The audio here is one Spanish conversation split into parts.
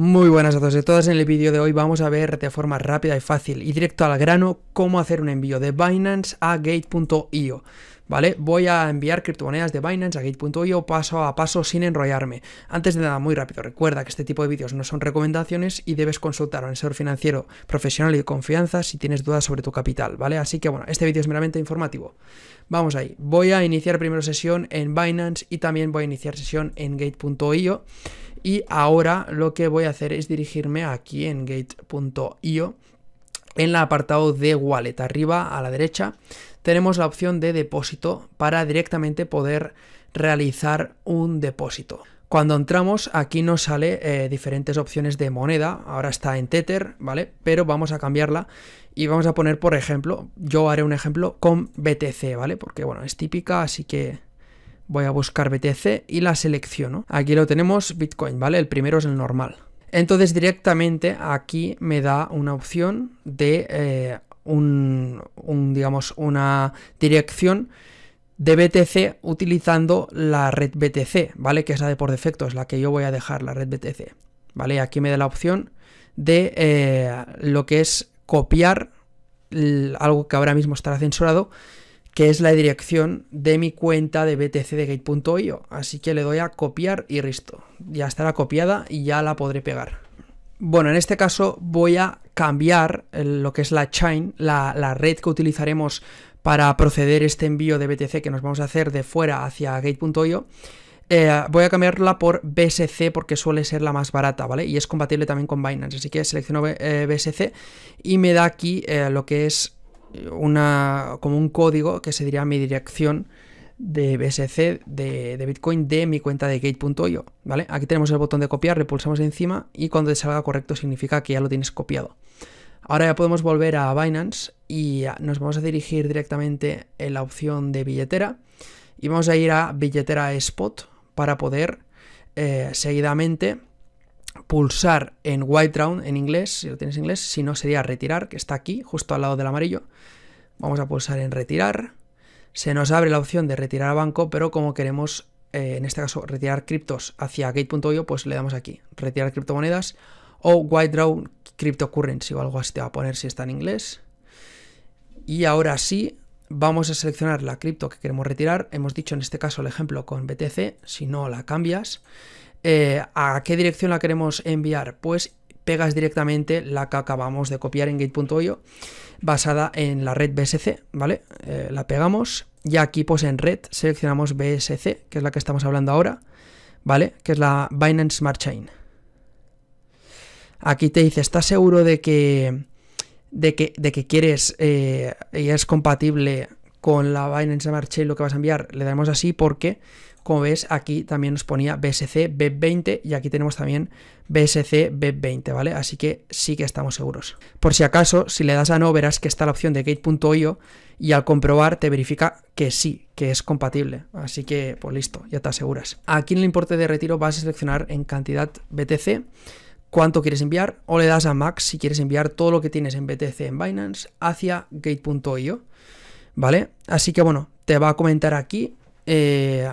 Muy buenas a todos y todas, en el vídeo de hoy vamos a ver de forma rápida y fácil y directo al grano cómo hacer un envío de Binance a Gate.io. ¿Vale? Voy a enviar criptomonedas de Binance a Gate.io paso a paso sin enrollarme. Antes de nada, muy rápido, recuerda que este tipo de vídeos no son recomendaciones y debes consultar a un asesor financiero profesional y de confianza si tienes dudas sobre tu capital, ¿vale? Así que bueno, este vídeo es meramente informativo. Vamos ahí, voy a iniciar primero sesión en Binance y también voy a iniciar sesión en Gate.io. Y ahora lo que voy a hacer es dirigirme aquí en gate.io en el apartado de wallet. Arriba a la derecha tenemos la opción de depósito para directamente poder realizar un depósito. Cuando entramos aquí nos sale eh, diferentes opciones de moneda, ahora está en Tether, ¿vale? Pero vamos a cambiarla y vamos a poner, por ejemplo, yo haré un ejemplo con BTC, ¿vale? Porque bueno, es típica, así que voy a buscar BTC y la selecciono. Aquí lo tenemos, Bitcoin, ¿vale? El primero es el normal. Entonces directamente aquí me da una opción de eh, un, digamos, una dirección de BTC utilizando la red BTC, ¿vale? Que es la de por defecto, es la que yo voy a dejar, la red BTC, ¿vale? Aquí me da la opción de eh, lo que es copiar algo que ahora mismo estará censurado que es la dirección de mi cuenta de BTC de Gate.io. Así que le doy a copiar y listo. Ya estará copiada y ya la podré pegar. Bueno, en este caso voy a cambiar lo que es la chain, la, red que utilizaremos para proceder este envío de BTC que nos vamos a hacer de fuera hacia gate.io. Eh, voy a cambiarla por BSC porque suele ser la más barata, ¿vale? Y es compatible también con Binance. Así que selecciono BSC eh, y me da aquí eh, lo que es una, como un código que se diría mi dirección de BSC de, Bitcoin de mi cuenta de gate.io, ¿vale? Aquí tenemos el botón de copiar, le pulsamos encima y cuando te salga correcto significa que ya lo tienes copiado. Ahora ya podemos volver a Binance y nos vamos a dirigir directamente en la opción de billetera y vamos a ir a billetera spot para poder eh, seguidamente pulsar en White Round en inglés, si lo tienes en inglés, si no sería retirar, que está aquí, justo al lado del amarillo. Vamos a pulsar en retirar. Se nos abre la opción de retirar a banco, pero como queremos, eh, en este caso, retirar criptos hacia gate.io, pues le damos aquí, retirar criptomonedas o White Round Cryptocurrency o algo así te va a poner si está en inglés. Y ahora sí, vamos a seleccionar la cripto que queremos retirar. Hemos dicho en este caso el ejemplo con BTC, si no la cambias. Eh, ¿A qué dirección la queremos enviar? Pues pegas directamente la que acabamos de copiar en gate.io basada en la red BSC, ¿vale? Eh, la pegamos y aquí pues en red seleccionamos BSC, que es la que estamos hablando ahora, ¿vale? Que es la Binance Smart Chain. Aquí te dice, ¿estás seguro de que de que, de que quieres eh, y es compatible con la Binance Smart Chain lo que vas a enviar, le damos así porque, como ves, aquí también nos ponía BSC B20 y aquí tenemos también BSC B20, ¿vale? Así que sí que estamos seguros. Por si acaso, si le das a no, verás que está la opción de gate.io y al comprobar te verifica que sí, que es compatible. Así que, pues listo, ya te aseguras. Aquí en el importe de retiro vas a seleccionar en cantidad BTC cuánto quieres enviar o le das a max si quieres enviar todo lo que tienes en BTC en Binance hacia gate.io, ¿vale? Así que bueno, te va a comentar aquí eh,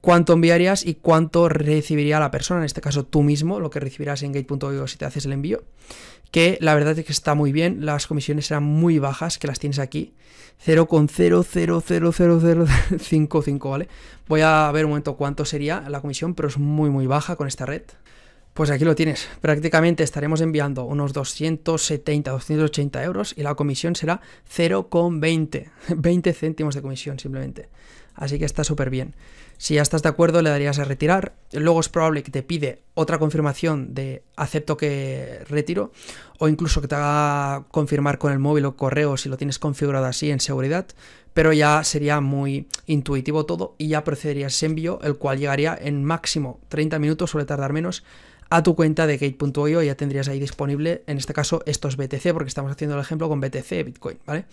cuánto enviarías y cuánto recibiría la persona, en este caso tú mismo, lo que recibirás en gate.io si te haces el envío, que la verdad es que está muy bien, las comisiones eran muy bajas, que las tienes aquí, 0,0000055, ¿vale? Voy a ver un momento cuánto sería la comisión, pero es muy muy baja con esta red. Pues aquí lo tienes. Prácticamente estaremos enviando unos 270, 280 euros y la comisión será 0,20. 20 céntimos de comisión simplemente. Así que está súper bien. Si ya estás de acuerdo, le darías a retirar. Luego es probable que te pide otra confirmación de acepto que retiro o incluso que te haga confirmar con el móvil o correo si lo tienes configurado así en seguridad. Pero ya sería muy intuitivo todo y ya procedería ese envío, el cual llegaría en máximo 30 minutos, suele tardar menos a tu cuenta de gate.io ya tendrías ahí disponible, en este caso, estos BTC, porque estamos haciendo el ejemplo con BTC, Bitcoin, ¿vale?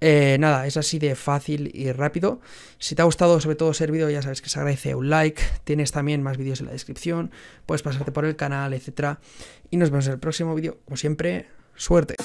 Eh, nada, es así de fácil y rápido. Si te ha gustado sobre todo ese vídeo, ya sabes que se agradece un like, tienes también más vídeos en la descripción, puedes pasarte por el canal, etcétera. Y nos vemos en el próximo vídeo, como siempre, suerte.